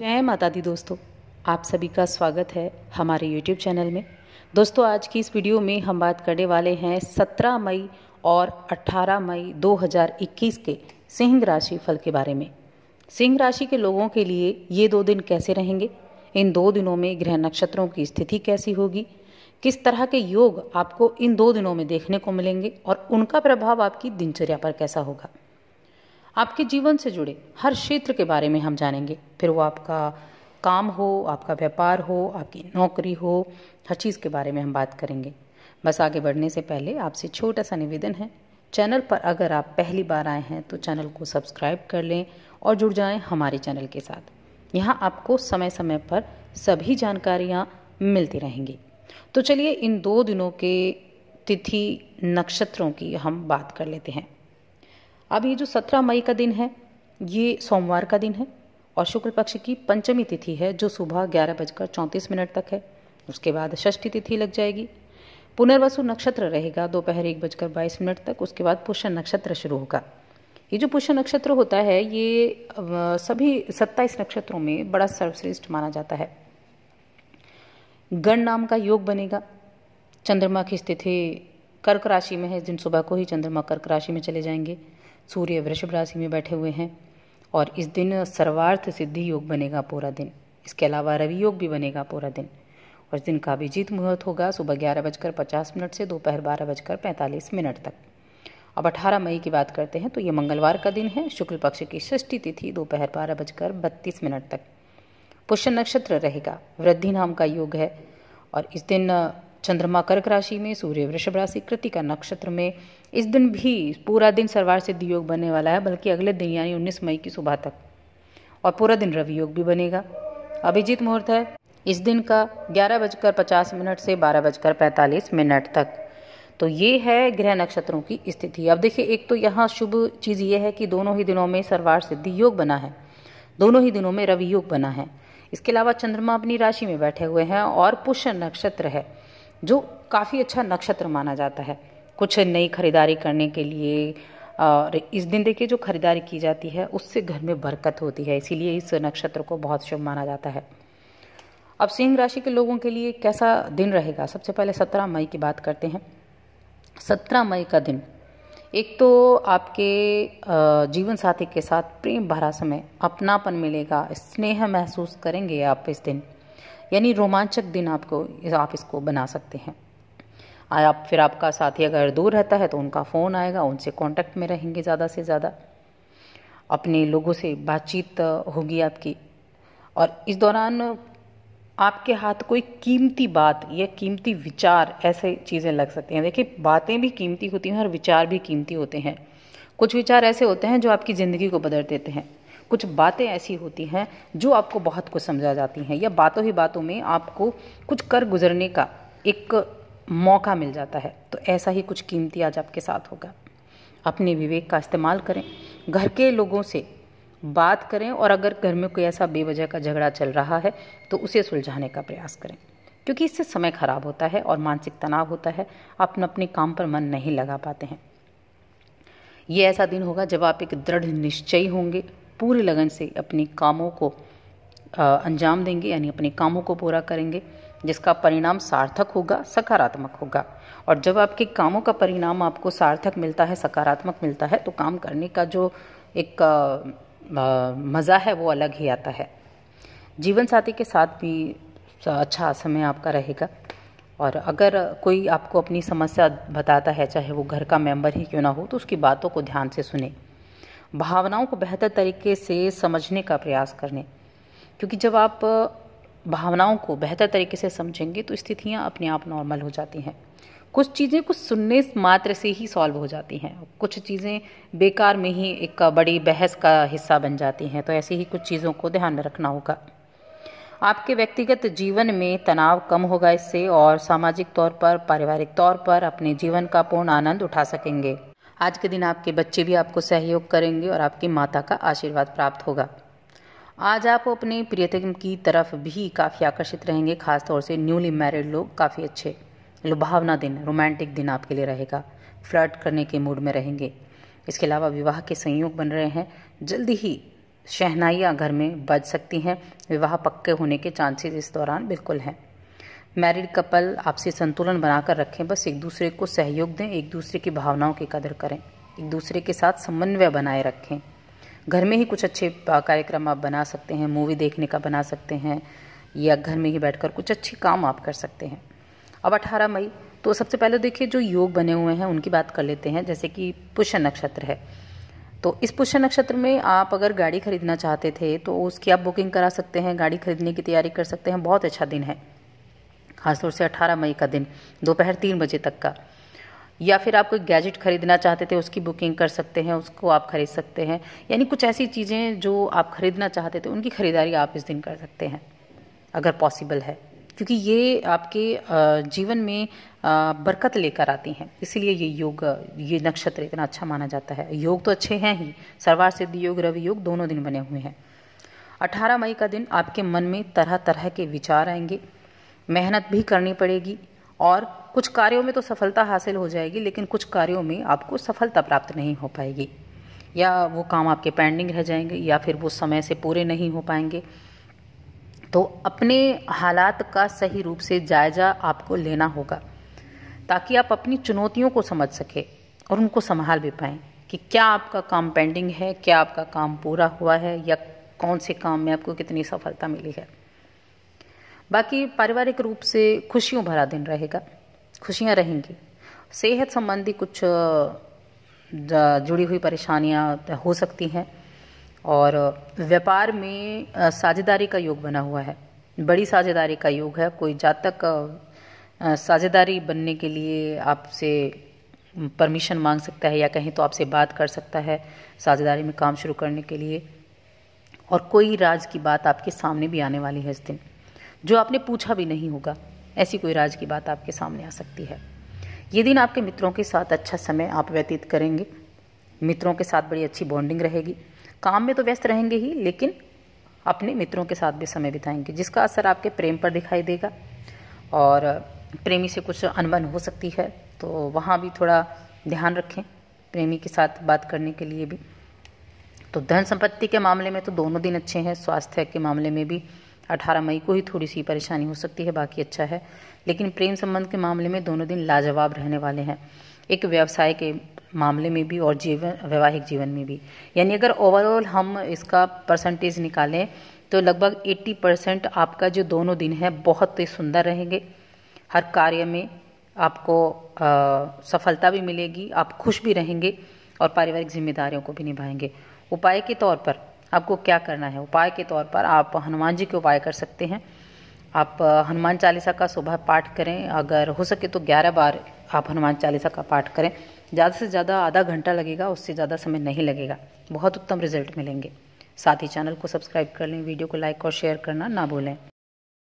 जय माता दी दोस्तों आप सभी का स्वागत है हमारे यूट्यूब चैनल में दोस्तों आज की इस वीडियो में हम बात करने वाले हैं 17 मई और 18 मई 2021 के सिंह राशि फल के बारे में सिंह राशि के लोगों के लिए ये दो दिन कैसे रहेंगे इन दो दिनों में ग्रह नक्षत्रों की स्थिति कैसी होगी किस तरह के योग आपको इन दो दिनों में देखने को मिलेंगे और उनका प्रभाव आपकी दिनचर्या पर कैसा होगा आपके जीवन से जुड़े हर क्षेत्र के बारे में हम जानेंगे फिर वो आपका काम हो आपका व्यापार हो आपकी नौकरी हो हर चीज़ के बारे में हम बात करेंगे बस आगे बढ़ने से पहले आपसे छोटा सा निवेदन है चैनल पर अगर आप पहली बार आए हैं तो चैनल को सब्सक्राइब कर लें और जुड़ जाएं हमारे चैनल के साथ यहाँ आपको समय समय पर सभी जानकारियाँ मिलती रहेंगी तो चलिए इन दो दिनों के तिथि नक्षत्रों की हम बात कर लेते हैं अब ये जो सत्रह मई का दिन है ये सोमवार का दिन है और शुक्ल पक्ष की पंचमी तिथि है जो सुबह ग्यारह बजकर चौंतीस मिनट तक है उसके बाद षष्ठी तिथि लग जाएगी पुनर्वसु नक्षत्र रहेगा दोपहर एक बजकर बाईस मिनट तक उसके बाद पुष्य नक्षत्र शुरू होगा ये जो पुष्य नक्षत्र होता है ये सभी सत्ताईस नक्षत्रों में बड़ा सर्वश्रेष्ठ माना जाता है गण नाम का योग बनेगा चंद्रमा की स्थिति कर्क राशि में है जिन दिन सुबह को ही चंद्रमा कर्क राशि में चले जाएंगे सूर्य वृषभ राशि में बैठे हुए हैं और इस दिन सर्वार्थ सिद्धि योग बनेगा पूरा दिन इसके अलावा रवि योग भी बनेगा पूरा दिन और इस दिन का अभिजीत मुहूर्त होगा सुबह ग्यारह बजकर पचास मिनट से दोपहर बारह बजकर पैंतालीस मिनट तक अब 18 मई की बात करते हैं तो ये मंगलवार का दिन है शुक्ल पक्ष की षष्ठी तिथि दोपहर बारह बजकर बत्तीस मिनट तक पुष्य नक्षत्र रहेगा वृद्धि नाम का योग है और इस दिन चंद्रमा कर्क राशि में सूर्य वृषभ राशि कृतिका नक्षत्र में इस दिन भी पूरा दिन सर्वार सिद्धि योग बनने वाला है बल्कि अगले दिन यानी 19 मई की सुबह तक और पूरा दिन रवि योग भी बनेगा अभिजीत मुहूर्त है इस दिन का ग्यारह बजकर पचास मिनट से बारह बजकर पैंतालीस मिनट तक तो ये है ग्रह नक्षत्रों की स्थिति अब देखिए एक तो यहाँ शुभ चीज़ ये है कि दोनों ही दिनों में सर्वार सिद्धि योग बना है दोनों ही दिनों में रवि योग बना है इसके अलावा चंद्रमा अपनी राशि में बैठे हुए हैं और पुष्य नक्षत्र है जो काफ़ी अच्छा नक्षत्र माना जाता है कुछ नई खरीदारी करने के लिए और इस दिन देखिए जो खरीदारी की जाती है उससे घर में बरकत होती है इसीलिए इस नक्षत्र को बहुत शुभ माना जाता है अब सिंह राशि के लोगों के लिए कैसा दिन रहेगा सबसे पहले सत्रह मई की बात करते हैं सत्रह मई का दिन एक तो आपके जीवन साथी के साथ प्रेम भरा समय अपनापन मिलेगा स्नेह महसूस करेंगे आप इस दिन यानी रोमांचक दिन आपको आप इसको बना सकते हैं आप फिर आपका साथी अगर दूर रहता है तो उनका फ़ोन आएगा उनसे कांटेक्ट में रहेंगे ज़्यादा से ज़्यादा अपने लोगों से बातचीत होगी आपकी और इस दौरान आपके हाथ कोई कीमती बात या कीमती विचार ऐसे चीज़ें लग सकती हैं देखिए बातें भी कीमती होती हैं और विचार भी कीमती होते हैं कुछ विचार ऐसे होते हैं जो आपकी ज़िंदगी को बदल देते हैं कुछ बातें ऐसी होती हैं जो आपको बहुत कुछ समझा जाती हैं या बातों ही बातों में आपको कुछ कर गुजरने का एक मौका मिल जाता है तो ऐसा ही कुछ कीमती आज आपके साथ होगा अपने विवेक का इस्तेमाल करें घर के लोगों से बात करें और अगर घर में कोई ऐसा बेवजह का झगड़ा चल रहा है तो उसे सुलझाने का प्रयास करें क्योंकि इससे समय खराब होता है और मानसिक तनाव होता है आप अपने काम पर मन नहीं लगा पाते हैं ये ऐसा दिन होगा जब आप एक दृढ़ निश्चय होंगे पूरी लगन से अपने कामों को अंजाम देंगे यानी अपने कामों को पूरा करेंगे जिसका परिणाम सार्थक होगा सकारात्मक होगा और जब आपके कामों का परिणाम आपको सार्थक मिलता है सकारात्मक मिलता है तो काम करने का जो एक मज़ा है वो अलग ही आता है जीवन साथी के साथ भी अच्छा समय आपका रहेगा और अगर कोई आपको अपनी समस्या बताता है चाहे वो घर का मेंबर ही क्यों ना हो तो उसकी बातों को ध्यान से सुने भावनाओं को बेहतर तरीके से समझने का प्रयास करने क्योंकि जब आप भावनाओं को बेहतर तरीके से समझेंगे तो स्थितियाँ अपने आप नॉर्मल हो जाती हैं कुछ चीज़ें कुछ सुनने मात्र से ही सॉल्व हो जाती हैं कुछ चीज़ें बेकार में ही एक बड़ी बहस का हिस्सा बन जाती हैं तो ऐसी ही कुछ चीज़ों को ध्यान में रखना होगा आपके व्यक्तिगत जीवन में तनाव कम होगा इससे और सामाजिक तौर पर पारिवारिक तौर पर अपने जीवन का पूर्ण आनंद उठा सकेंगे आज के दिन आपके बच्चे भी आपको सहयोग करेंगे और आपकी माता का आशीर्वाद प्राप्त होगा आज आप अपने प्रियतम की तरफ भी काफ़ी आकर्षित रहेंगे खासतौर से न्यूली मैरिड लोग काफ़ी अच्छे लुभावना दिन रोमांटिक दिन आपके लिए रहेगा फ्लर्ट करने के मूड में रहेंगे इसके अलावा विवाह के संयोग बन रहे हैं जल्दी ही शहनाइयाँ घर में बज सकती हैं विवाह पक्के होने के चांसेस इस दौरान बिल्कुल हैं मैरिड कपल आपसे संतुलन बनाकर रखें बस एक दूसरे को सहयोग दें एक दूसरे की भावनाओं की कदर करें एक दूसरे के साथ समन्वय बनाए रखें घर में ही कुछ अच्छे कार्यक्रम आप बना सकते हैं मूवी देखने का बना सकते हैं या घर में ही बैठकर कुछ अच्छे काम आप कर सकते हैं अब 18 मई तो सबसे पहले देखिए जो योग बने हुए हैं उनकी बात कर लेते हैं जैसे कि पुष्य नक्षत्र है तो इस पुष्य नक्षत्र में आप अगर गाड़ी खरीदना चाहते थे तो उसकी आप बुकिंग करा सकते हैं गाड़ी खरीदने की तैयारी कर सकते हैं बहुत अच्छा दिन है खासतौर से 18 मई का दिन दोपहर तीन बजे तक का या फिर आप कोई गैजेट खरीदना चाहते थे उसकी बुकिंग कर सकते हैं उसको आप खरीद सकते हैं यानी कुछ ऐसी चीज़ें जो आप खरीदना चाहते थे उनकी ख़रीदारी आप इस दिन कर सकते हैं अगर पॉसिबल है क्योंकि ये आपके जीवन में बरकत लेकर आती हैं इसीलिए ये योग ये नक्षत्र इतना अच्छा माना जाता है योग तो अच्छे हैं ही सर्वार सिद्धि योग रवि योग दोनों दिन बने हुए हैं 18 मई का दिन आपके मन में तरह तरह के विचार आएंगे मेहनत भी करनी पड़ेगी और कुछ कार्यों में तो सफलता हासिल हो जाएगी लेकिन कुछ कार्यों में आपको सफलता प्राप्त नहीं हो पाएगी या वो काम आपके पेंडिंग रह जाएंगे या फिर वो समय से पूरे नहीं हो पाएंगे तो अपने हालात का सही रूप से जायजा आपको लेना होगा ताकि आप अपनी चुनौतियों को समझ सकें और उनको संभाल भी पाएँ कि क्या आपका काम पेंडिंग है क्या आपका काम पूरा हुआ है या कौन से काम में आपको कितनी सफलता मिली है बाकी पारिवारिक रूप से खुशियों भरा दिन रहेगा खुशियाँ रहेंगी सेहत संबंधी कुछ जुड़ी हुई परेशानियाँ हो सकती हैं और व्यापार में साझेदारी का योग बना हुआ है बड़ी साझेदारी का योग है कोई जातक साझेदारी बनने के लिए आपसे परमिशन मांग सकता है या कहीं तो आपसे बात कर सकता है साझेदारी में काम शुरू करने के लिए और कोई राज की बात आपके सामने भी आने वाली है इस दिन जो आपने पूछा भी नहीं होगा ऐसी कोई राज की बात आपके सामने आ सकती है ये दिन आपके मित्रों के साथ अच्छा समय आप व्यतीत करेंगे मित्रों के साथ बड़ी अच्छी बॉन्डिंग रहेगी काम में तो व्यस्त रहेंगे ही लेकिन अपने मित्रों के साथ भी समय बिताएंगे जिसका असर आपके प्रेम पर दिखाई देगा और प्रेमी से कुछ अनबन हो सकती है तो वहाँ भी थोड़ा ध्यान रखें प्रेमी के साथ बात करने के लिए भी तो धन संपत्ति के मामले में तो दोनों दिन अच्छे हैं स्वास्थ्य के मामले में भी 18 मई को ही थोड़ी सी परेशानी हो सकती है बाकी अच्छा है लेकिन प्रेम संबंध के मामले में दोनों दिन लाजवाब रहने वाले हैं एक व्यवसाय के मामले में भी और जीवन वैवाहिक जीवन में भी यानी अगर ओवरऑल हम इसका परसेंटेज निकालें तो लगभग 80 परसेंट आपका जो दोनों दिन है बहुत ही सुंदर रहेंगे हर कार्य में आपको आ, सफलता भी मिलेगी आप खुश भी रहेंगे और पारिवारिक जिम्मेदारियों को भी निभाएंगे उपाय के तौर पर आपको क्या करना है उपाय के तौर पर आप हनुमान जी के उपाय कर सकते हैं आप हनुमान चालीसा का सुबह पाठ करें अगर हो सके तो ग्यारह बार आप हनुमान चालीसा का पाठ करें ज़्यादा से ज़्यादा आधा घंटा लगेगा उससे ज़्यादा समय नहीं लगेगा बहुत उत्तम रिजल्ट मिलेंगे साथ ही चैनल को सब्सक्राइब कर लें वीडियो को लाइक और शेयर करना ना भूलें